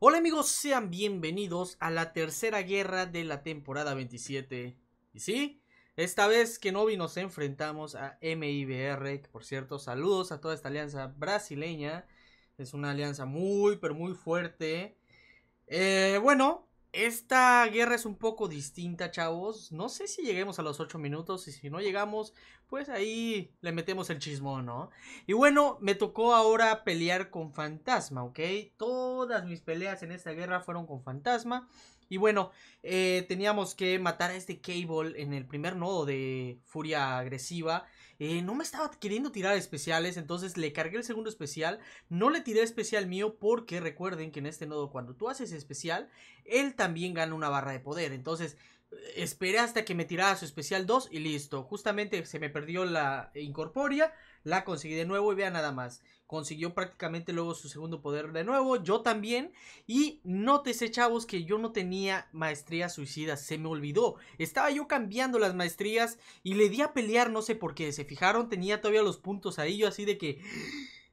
Hola amigos, sean bienvenidos a la tercera guerra de la temporada 27. Y sí, esta vez que Kenobi nos enfrentamos a MIBR, que por cierto, saludos a toda esta alianza brasileña. Es una alianza muy, pero muy fuerte. Eh, bueno, esta guerra es un poco distinta, chavos. No sé si lleguemos a los 8 minutos y si no llegamos, pues ahí le metemos el chismón, ¿no? Y bueno, me tocó ahora pelear con Fantasma, ¿ok? Todas mis peleas en esta guerra fueron con Fantasma. Y bueno, eh, teníamos que matar a este Cable en el primer nodo de Furia Agresiva. Eh, no me estaba queriendo tirar especiales, entonces le cargué el segundo especial, no le tiré especial mío porque recuerden que en este nodo cuando tú haces especial, él también gana una barra de poder, entonces eh, esperé hasta que me tirara su especial 2 y listo, justamente se me perdió la incorpórea, la conseguí de nuevo y vea nada más consiguió prácticamente luego su segundo poder de nuevo, yo también. Y nótese, chavos, que yo no tenía maestría suicidas se me olvidó. Estaba yo cambiando las maestrías y le di a pelear, no sé por qué, se fijaron, tenía todavía los puntos ahí, yo así de que...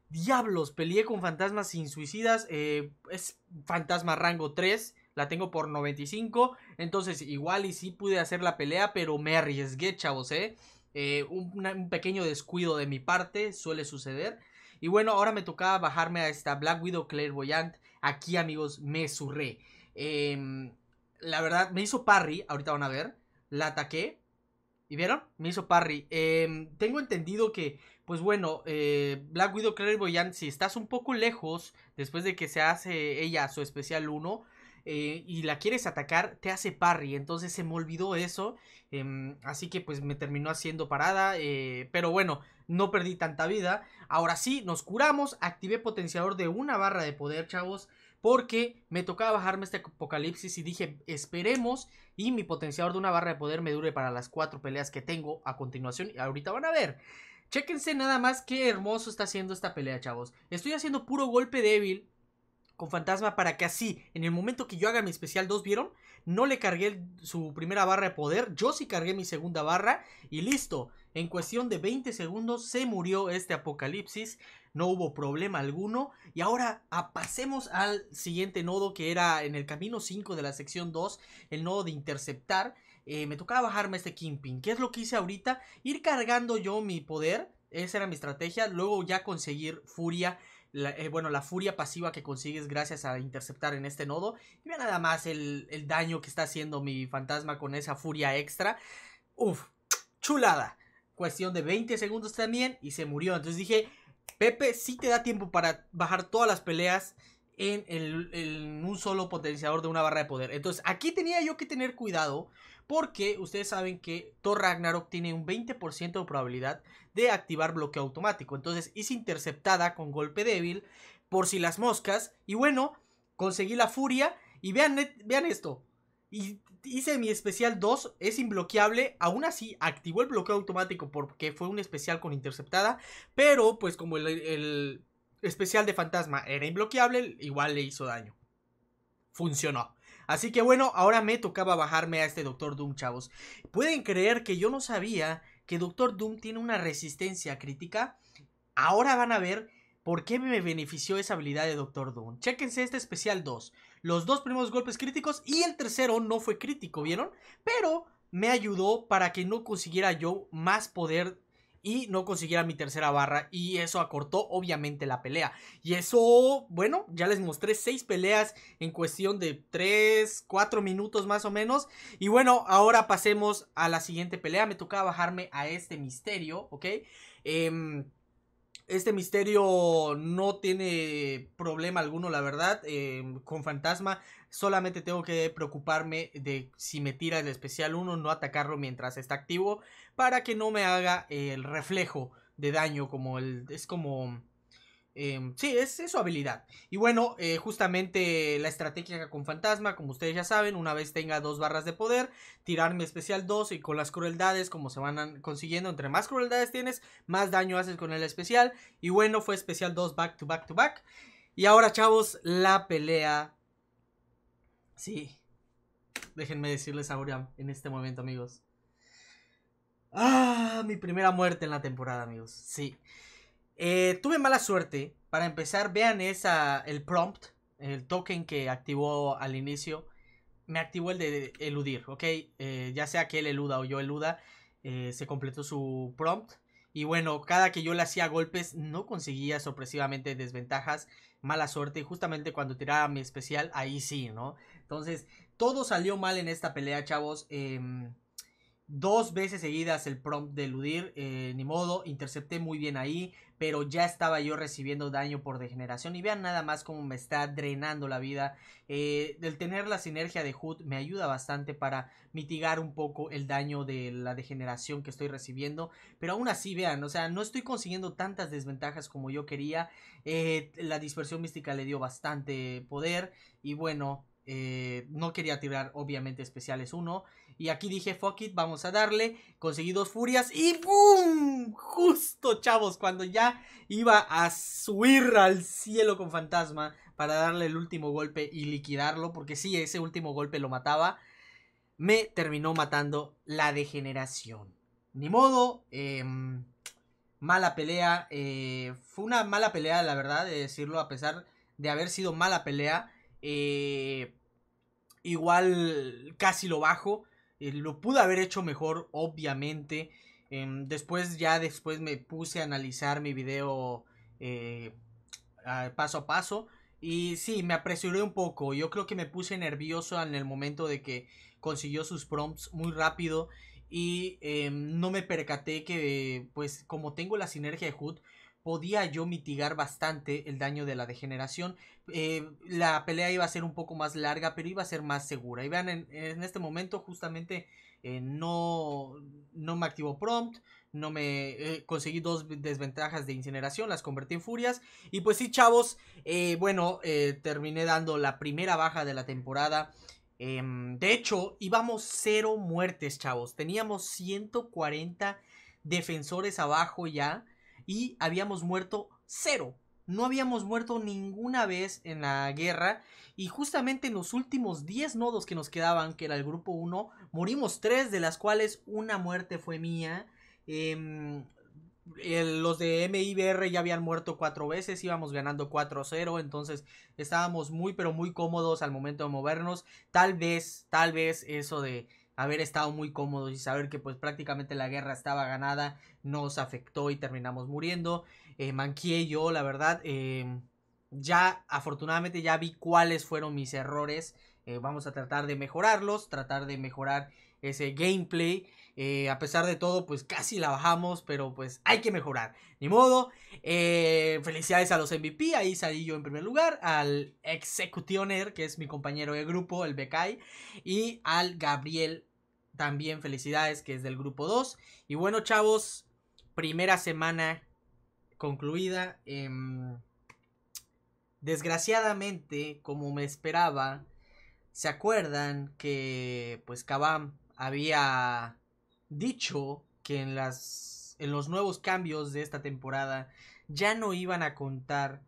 Diablos, peleé con fantasmas sin suicidas, eh, es fantasma rango 3, la tengo por 95, entonces igual y sí pude hacer la pelea, pero me arriesgué, chavos, eh, eh, un pequeño descuido de mi parte suele suceder. Y bueno, ahora me tocaba bajarme a esta Black Widow Clairvoyant. Aquí, amigos, me surré. Em, la verdad, me hizo parry, ahorita van a ver. La ataqué. ¿Y vieron? Me hizo parry. Em, tengo entendido que, pues bueno, eh, Black Widow Clairvoyant, si estás un poco lejos, después de que se hace ella su especial 1, eh, y la quieres atacar, te hace parry. Entonces se me olvidó eso. Em, así que pues me terminó haciendo parada. Eh, pero bueno, no perdí tanta vida. Ahora sí, nos curamos. Activé potenciador de una barra de poder, chavos. Porque me tocaba bajarme este apocalipsis y dije, esperemos. Y mi potenciador de una barra de poder me dure para las cuatro peleas que tengo a continuación. Y ahorita van a ver. Chéquense nada más qué hermoso está haciendo esta pelea, chavos. Estoy haciendo puro golpe débil con fantasma para que así, en el momento que yo haga mi especial 2, ¿vieron? No le cargué su primera barra de poder, yo sí cargué mi segunda barra y listo. En cuestión de 20 segundos se murió este apocalipsis, no hubo problema alguno. Y ahora ah, pasemos al siguiente nodo que era en el camino 5 de la sección 2, el nodo de interceptar. Eh, me tocaba bajarme este Kingpin. ¿Qué es lo que hice ahorita? Ir cargando yo mi poder. Esa era mi estrategia. Luego ya conseguir furia eh, bueno, la furia pasiva que consigues gracias a interceptar en este nodo. Y ve nada más el, el daño que está haciendo mi fantasma con esa furia extra. Uf, chulada. Cuestión de 20 segundos también y se murió. Entonces dije, Pepe, si te da tiempo para bajar todas las peleas en, un solo potenciador de una barra de poder. Entonces, aquí tenía yo que tener cuidado porque ustedes saben que Thor Ragnarok tiene un 20% de probabilidad de activar bloqueo automático. Entonces, hice interceptada con golpe débil por si las moscas. Y bueno, conseguí la furia. Y vean, vean esto. hice mi especial 2, es imbloqueable, aún así activó el bloqueo automático porque fue un especial con interceptada, pero pues como el especial de fantasma era imbloqueable, igual le hizo daño. Funcionó. Así que bueno, ahora me tocaba bajarme a este Doctor Doom, chavos. Pueden creer que yo no sabía que Doctor Doom tiene una resistencia crítica. Ahora van a ver por qué me benefició esa habilidad de Doctor Doom. Chéquense este especial 2. Los dos primeros golpes críticos y el tercero no fue crítico, ¿vieron? Pero me ayudó para que no consiguiera yo más poder y no consiguiera mi tercera barra y eso acortó obviamente la pelea. Y eso, bueno, ya les mostré seis peleas en cuestión de 3, 4 minutos más o menos. Y bueno, ahora pasemos a la siguiente pelea. Me tocaba bajarme a este misterio, ¿ok? Em, este misterio no tiene problema alguno, la verdad. Em, con Fantasma Solamente tengo que preocuparme de si me tira el especial 1, no atacarlo mientras está activo. Para que no me haga el reflejo de daño como el... Es como... Em, sí, es, su habilidad. Y bueno, eh, justamente la estrategia con fantasma, como ustedes ya saben, una vez tenga dos barras de poder, tirar mi especial 2 y con las crueldades, como se van consiguiendo, entre más crueldades tienes, más daño haces con el especial. Y bueno, fue especial 2 back to back to back. Y ahora chavos, la pelea Sí. Déjenme decirles a ahora en este momento, amigos. Ah, mi primera muerte en la temporada, amigos. Sí. Eh, tuve mala suerte. Para empezar, vean esa, el prompt, el token que activó al inicio. Me activó el de eludir, ¿ok? Eh, ya sea que él eluda o yo eluda, eh, se completó su prompt. Y bueno, cada que yo le hacía golpes no conseguía sorpresivamente desventajas, mala suerte. Y justamente cuando tiraba mi especial, ahí sí, ¿no? Entonces, todo salió mal en esta pelea, chavos. Em, dos veces seguidas el prompt de eludir, eh, ni modo, intercepté muy bien ahí, pero ya estaba yo recibiendo daño por degeneración y vean nada más cómo me está drenando la vida. Eh, el tener la sinergia de Hood me ayuda bastante para mitigar un poco el daño de la degeneración que estoy recibiendo, pero aún así vean, o sea, no estoy consiguiendo tantas desventajas como yo quería, eh, la dispersión mística le dio bastante poder y bueno, eh, no quería tirar, obviamente, especiales 1. Y aquí dije, fuck it, vamos a darle. Conseguí dos furias y ¡boom! Justo, chavos, cuando ya iba a subir al cielo con fantasma para darle el último golpe y liquidarlo, porque sí, ese último golpe lo mataba, me terminó matando la degeneración. Ni modo, em, mala pelea. Eh, fue una mala pelea, la verdad, de decirlo, a pesar de haber sido mala pelea eh, igual casi lo bajo. Eh, lo pude haber hecho mejor, obviamente. Em, después, ya después me puse a analizar mi video eh, paso a paso. Y sí, me apresuré un poco. Yo creo que me puse nervioso en el momento de que consiguió sus prompts muy rápido. Y em, no me percaté que, pues, como tengo la sinergia de Hood, podía yo mitigar bastante el daño de la degeneración. Eh, la pelea iba a ser un poco más larga, pero iba a ser más segura. Y vean, en, este momento justamente eh, no, no me activó prompt, no me eh, conseguí dos desventajas de incineración, las convertí en furias. Y pues sí, chavos, bueno, terminé dando la primera baja de la temporada. Em, de hecho, íbamos cero muertes, chavos. Teníamos 140 defensores abajo ya y habíamos muerto cero. No habíamos muerto ninguna vez en la guerra y justamente en los últimos 10 nodos que nos quedaban, que era el grupo 1, morimos 3, de las cuales una muerte fue mía. Em, los de MIBR ya habían muerto 4 veces, íbamos ganando 4-0, entonces estábamos muy pero muy cómodos al momento de movernos. Tal vez, tal vez eso de haber estado muy cómodos y saber que pues prácticamente la guerra estaba ganada, nos afectó y terminamos muriendo. Eh, yo, la verdad, em, ya afortunadamente ya vi cuáles fueron mis errores. Eh, vamos a tratar de mejorarlos, tratar de mejorar ese gameplay. Eh, a pesar de todo, pues casi la bajamos, pero pues hay que mejorar. Ni modo. Eh, felicidades a los MVP, ahí salí yo en primer lugar. Al Executioner, que es mi compañero de grupo, el Becay. Y al Gabriel, también felicidades, que es del grupo 2. Y bueno, chavos, primera semana concluida. Em, desgraciadamente, como me esperaba, se acuerdan que pues Kabam había dicho que en, las, en los nuevos cambios de esta temporada ya no iban a contar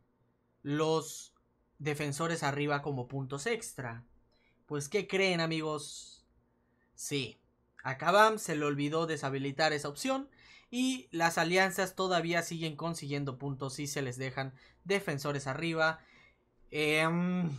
los defensores arriba como puntos extra. Pues ¿qué creen amigos? Sí, a Kabam se le olvidó deshabilitar esa opción y las alianzas todavía siguen consiguiendo puntos si se les dejan defensores arriba. Em,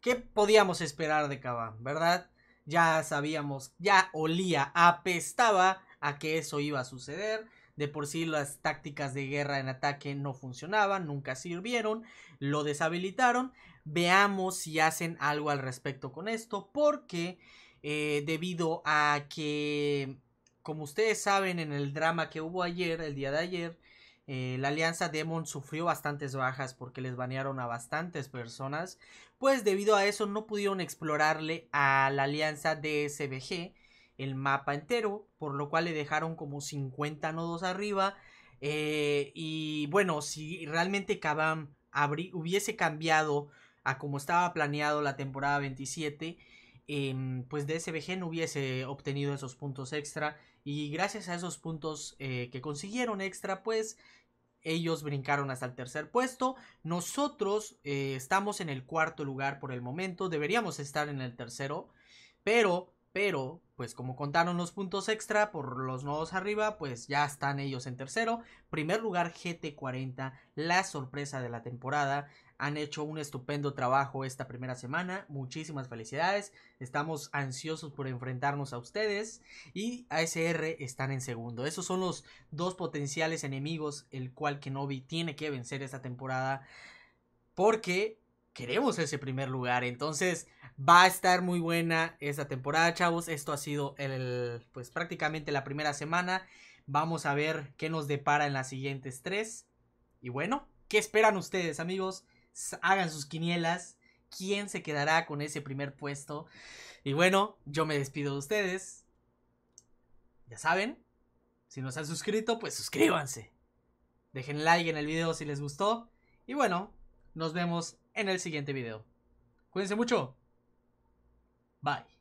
¿Qué podíamos esperar de Kabam, verdad? ya sabíamos, ya olía, apestaba a que eso iba a suceder. De por sí las tácticas de guerra en ataque no funcionaban, nunca sirvieron, lo deshabilitaron. Veamos si hacen algo al respecto con esto, porque eh, debido a que, como ustedes saben, en el drama que hubo ayer, el día de ayer, eh, la alianza Demon sufrió bastantes bajas porque les banearon a bastantes personas, pues debido a eso no pudieron explorarle a la alianza DSBG el mapa entero, por lo cual le dejaron como 50 nodos arriba. Eh, y bueno, si realmente Kabam hubiese cambiado a como estaba planeado la temporada 27, Em, pues DSBG no hubiese obtenido esos puntos extra y gracias a esos puntos eh, que consiguieron extra pues ellos brincaron hasta el tercer puesto. Nosotros eh, estamos en el cuarto lugar por el momento. Deberíamos estar en el tercero. Pero, pero, pues como contaron los puntos extra por los nodos arriba, pues ya están ellos en tercero. Primer lugar GT40, la sorpresa de la temporada han hecho un estupendo trabajo esta primera semana. Muchísimas felicidades. Estamos ansiosos por enfrentarnos a ustedes. Y a ASR están en segundo. Esos son los dos potenciales enemigos el cual Kenobi tiene que vencer esta temporada. Porque queremos ese primer lugar. Entonces va a estar muy buena esta temporada, chavos. Esto ha sido el, pues prácticamente la primera semana. Vamos a ver qué nos depara en las siguientes tres. Y bueno, ¿qué esperan ustedes, amigos? hagan sus quinielas, quién se quedará con ese primer puesto. Y bueno, yo me despido de ustedes. Ya saben, si no se han suscrito, pues suscríbanse. Dejen like en el video si les gustó. Y bueno, nos vemos en el siguiente video. Cuídense mucho. Bye.